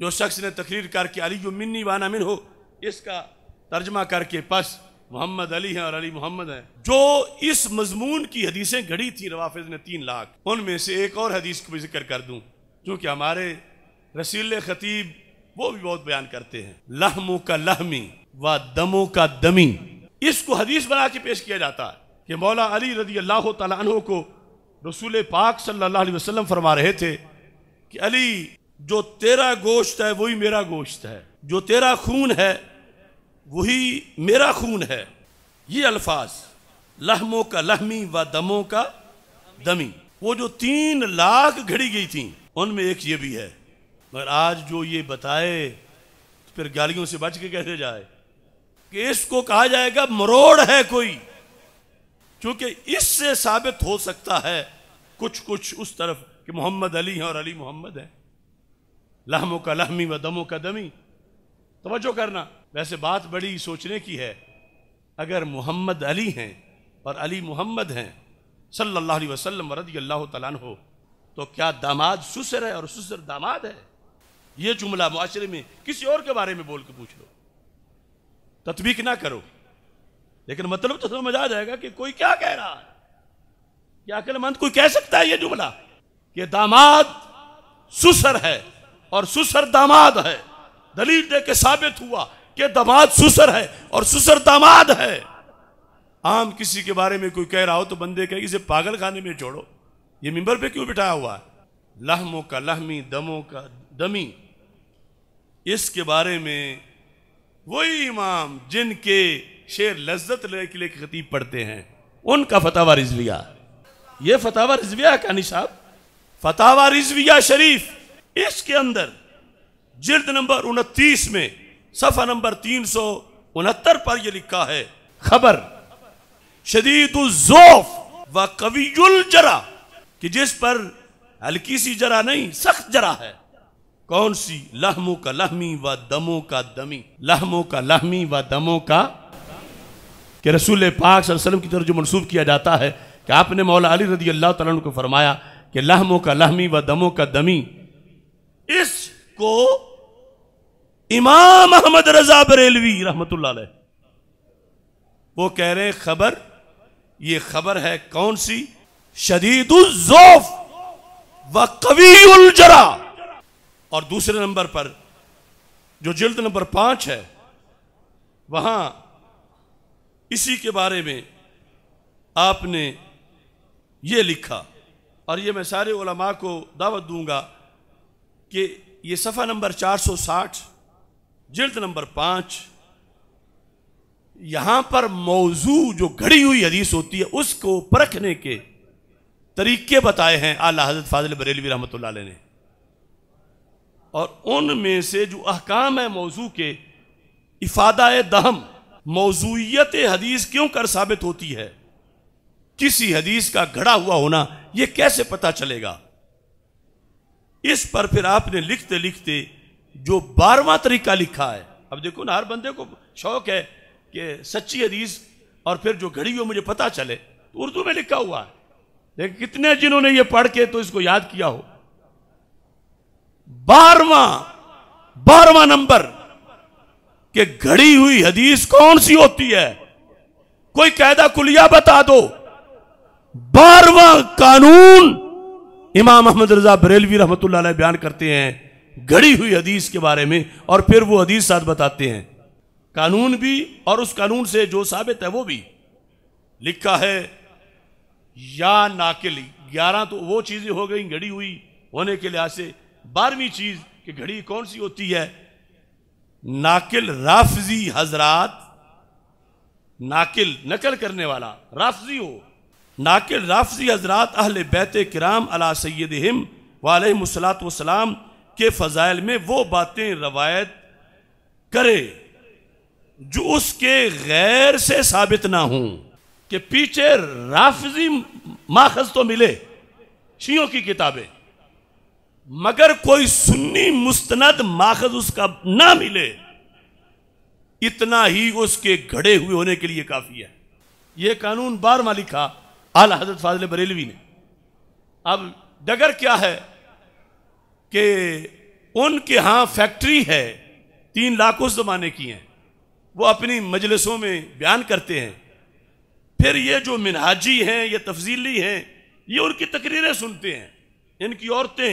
जो शख्स ने तकरीर करके अली जो मिन्नी वाना मिन हो इसका तर्जमा करके पस मोहम्मद अली है और अली मोहम्मद है जो इस मजमून की हदीसें घड़ी थी रवाफिज ने तीन लाख उनमें से एक और हदीस को भी जिक्र कर दूं क्योंकि हमारे रसील खतीब वो भी बहुत बयान करते हैं लहमों का लहमी व दमों का दमी इसको हदीस बना के पेश किया जाता है कि मौला अली रजी अल्लाह तला को रसूल पाक सल्ला अलैहि फरमा रहे थे कि अली जो तेरा गोश्त है वही मेरा गोश्त है जो तेरा खून है वही मेरा खून है ये अल्फाज लहमों का लहमी व दमों का दमी वो जो तीन लाख घड़ी गई थी उनमें एक ये भी है मगर आज जो ये बताए तो फिर गालियों से बच के कैसे जाए कि इसको कहा जाएगा मरोड़ है कोई क्योंकि इससे साबित हो सकता है कुछ कुछ उस तरफ कि मोहम्मद अली हैं और अली मोहम्मद हैं लहमो का लहमी व दमो का दमी तोज्जो करना वैसे बात बड़ी सोचने की है अगर मोहम्मद अली हैं और अली मोहम्मद हैं सल्लल्लाहु अलैहि वसल्लम रदी अल्लाह तन हो तो क्या दामाद सुसर है और सुसर दामाद है ये जुमला माशरे में किसी और के बारे में बोल के पूछ लो तत्वीक ना करो लेकिन मतलब तो समझ आ जाएगा कि कोई क्या कह रहा है या अकलमंद कोई कह सकता है ये जुमला कि दामाद सुसर है और सुसर दामाद है दलील दे के साबित हुआ कि दामाद सुसर है और सुसर दामाद है आम किसी के बारे में कोई कह रहा हो तो बंदे कहे इसे पागल खाने में छोड़ो ये मिंबर पे क्यों बिठाया हुआ है लहमों का लहमी दमों का दमी इसके बारे में वही इमाम जिनके शेर लज्जत के लिए खतीब पढ़ते हैं उनका फतावा रिजविया ये फतावा रिजविया का निशाब फतावा रिजविया शरीफ इसके अंदर जिल्द नंबर उनतीस में सफा नंबर तीन सौ उनहत्तर पर यह लिखा है खबर शदीद जोफ व कवियुल जरा कि जिस पर हल्की सी जरा नहीं सख्त जरा है कौन सी लहमों का लहमी व दमों का दमी लहमों का लहमी व दमों का कि रसूल पाक सल्लम की तरफ जो मनसूब किया जाता है कि आपने मौला अली रजी अल्लाह तुम को फरमाया कि लहमों का लहमी व दमों का दमी इसको इमाम अहमद रजा बरेलवी रहमत वो कह रहे खबर ये खबर है कौन सी शदीद उजोफ व कवी उलजरा और दूसरे नंबर पर जो जिल्द नंबर पांच है वहां इसी के बारे में आपने ये लिखा और ये मैं सारे ओलमा को दावत दूंगा कि ये सफ़ा नंबर 460 जिल्द नंबर पाँच यहाँ पर मौजू जो घड़ी हुई हदीस होती है उसको परखने के तरीके बताए हैं आला हजरत फाजिल बरेलवी रहमत ने और उनमें से जो अहकाम है मौजू के इफादा दहम मौजूत हदीस क्यों कर साबित होती है किसी हदीस का घड़ा हुआ होना यह कैसे पता चलेगा इस पर फिर आपने लिखते लिखते जो बारवा तरीका लिखा है अब देखो ना हर बंदे को शौक है कि सच्ची हदीस और फिर जो घड़ी हो मुझे पता चले तो उर्दू में लिखा हुआ है लेकिन कितने जिन्होंने ये पढ़ के तो इसको याद किया हो बारवा बारवा नंबर के घड़ी हुई हदीस कौन सी होती है कोई कायदा कुलिया बता दो बारवा कानून इमाम अहमद रजा बरेलवी रहमत बयान करते हैं घड़ी हुई हदीस के बारे में और फिर वो हदीस साथ बताते हैं कानून भी और उस कानून से जो साबित है वो भी लिखा है या नाकिल ग्यारह तो वो चीज़ें हो गई घड़ी हुई होने के लिहाज से बारहवीं चीज़ कि घड़ी कौन सी होती है नाकिल राफजी हजरात नाकिल नकल करने वाला राफजी हो नाकिल राफजी हजरात अहल बैत कराम अला सैदम वालमसलात वाम के फ़ज़ाइल में वो बातें रवायत करे जो उसके गैर से साबित ना हों कि पीछे राफजी माखज तो मिले शियों की किताबें मगर कोई सुन्नी मुस्तनद माखज उसका ना मिले इतना ही उसके घड़े हुए होने के लिए काफ़ी है यह कानून बार मालिका आला हजरत फाजिल बरेलवी ने अब डगर क्या है कि उनके यहाँ फैक्ट्री है तीन लाख उस जमाने की हैं वो अपनी मजलिसों में बयान करते हैं फिर ये जो मिनहाजी हैं ये तफजीली हैं ये उनकी तकरीरें सुनते हैं इनकी औरतें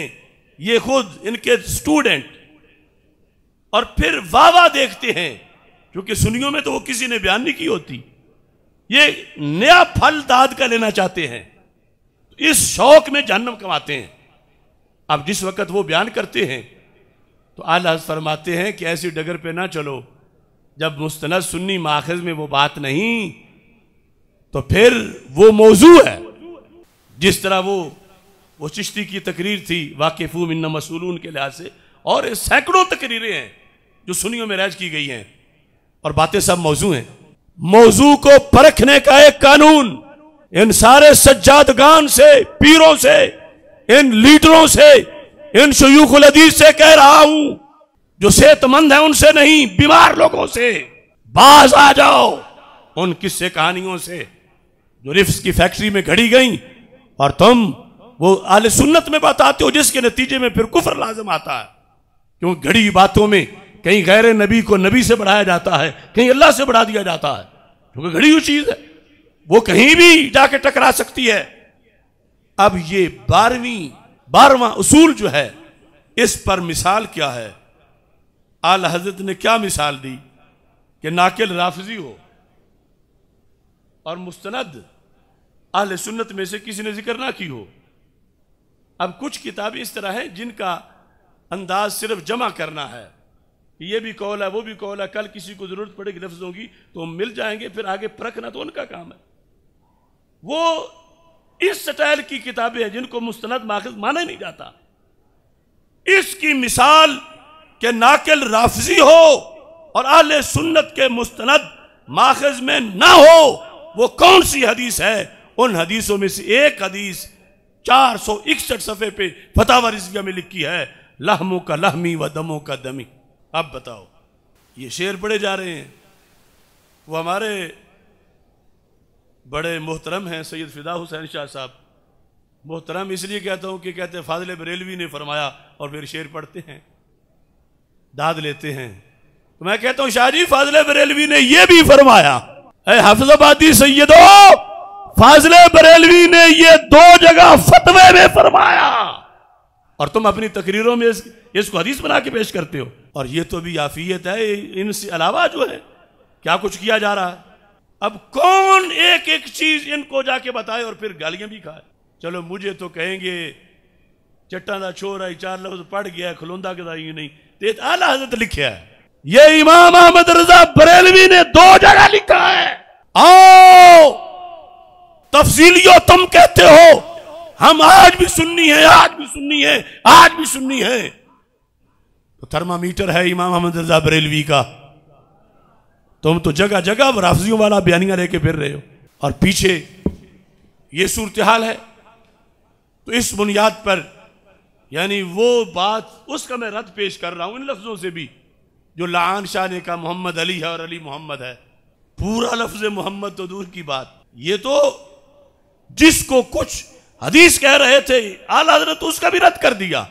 ये खुद इनके स्टूडेंट और फिर वाह वाह देखते हैं क्योंकि सुनियों में तो वो किसी ने बयान नहीं की होती ये नया फल दाद का लेना चाहते हैं इस शौक में जन्म कमाते हैं अब जिस वक्त वो बयान करते हैं तो आला फरमाते हैं कि ऐसी डगर पे ना चलो जब मुस्तनद सुन्नी माखज में वो बात नहीं तो फिर वो मौजू है जिस तरह वो वो चिश्ती की तकरीर थी वाकिफू मिन्ना मसूलून के लिहाज से और सैकड़ों तकरीरें हैं जो सुनियों में राज की गई हैं और बातें सब मौजू हैं मौजू को परखने का एक कानून इन सारे सज्जादगान से पीरों से इन लीडरों से इन शयूखल अदीज से कह रहा हूं जो सेहतमंद है उनसे नहीं बीमार लोगों से बाज आ जाओ उन किस्से कहानियों से जो रिफ्स की फैक्ट्री में घड़ी गई और तुम वो आले सुन्नत में बताते हो जिसके नतीजे में फिर कुफर लाजम आता है क्योंकि घड़ी बातों में कहीं गैर नबी को नबी से बढ़ाया जाता है कहीं अल्लाह से बढ़ा दिया जाता है क्योंकि घड़ी हुई चीज़ है वो कहीं भी जाके टकरा सकती है अब ये बारहवीं बारवा उसूल जो है इस पर मिसाल क्या है आल हजरत ने क्या मिसाल दी कि नाकिल राफजी हो और मुस्तनद आल सुन्नत में से किसी ने जिक्र ना की हो अब कुछ किताबें इस तरह हैं जिनका अंदाज सिर्फ जमा करना है ये भी कौल है वो भी कौल है कल किसी को ज़रूरत पड़ेगी लफ्ज़ों की तो हम मिल जाएंगे फिर आगे परखना तो उनका काम है वो इस स्टाइल की किताबें हैं जिनको मुस्तनद माखज माना नहीं जाता इसकी मिसाल के नाकिल राफजी हो और आल सुन्नत के मुस्तनद माखज में ना हो वो कौन सी हदीस है उन हदीसों में से एक हदीस चार सौ इकसठ सफ़े पे फतावर में लिखी है लहमों का लहमी व दमों का दमी अब बताओ ये शेर पढ़े जा रहे हैं वो हमारे बड़े मोहतरम हैं सैयद फिदा हुसैन शाह साहब मोहतरम इसलिए कहता हूँ कि कहते फाजिल बरेलवी ने फरमाया और फिर शेर पढ़ते हैं दाद लेते हैं तो मैं कहता हूँ शाहजी फाजिल बरेलवी ने यह भी फरमाया अरे हफजाबादी सैयदो फाजिल बरेलवी ने यह दो जगह फतवे में फरमाया और तुम अपनी तकरीरों में इसको हदीस बना के पेश करते हो और ये तो भी याफियत है इनसे अलावा जो है क्या कुछ किया जा रहा है अब कौन एक एक चीज इनको जाके बताए और फिर गालियां भी खाए चलो मुझे तो कहेंगे चट्टा का छोर आई चार लफ्ज पढ़ गया खलोंदा दाई नहीं तो, तो आला हजरत लिखा है ये इमाम अहमद रजा बरेलवी ने दो जगह लिखा है आओ तफसीलियो तुम कहते हो हम आज भी सुननी है आज भी सुननी है आज भी सुननी है तो थर्मामीटर है इमाम अहमद रजा बरेलवी का तुम तो जगह जगह राफजियों वाला बयानियां लेके फिर रहे हो और पीछे ये सूरत हाल है तो इस बुनियाद पर यानी वो बात उसका मैं रद्द पेश कर रहा हूं इन लफ्जों से भी जो लान शाह ने कहा मोहम्मद अली है और अली मोहम्मद है पूरा लफ्ज मोहम्मद तो दूर की बात ये तो जिसको कुछ हदीस कह रहे थे आला हजरत उसका भी रद्द कर दिया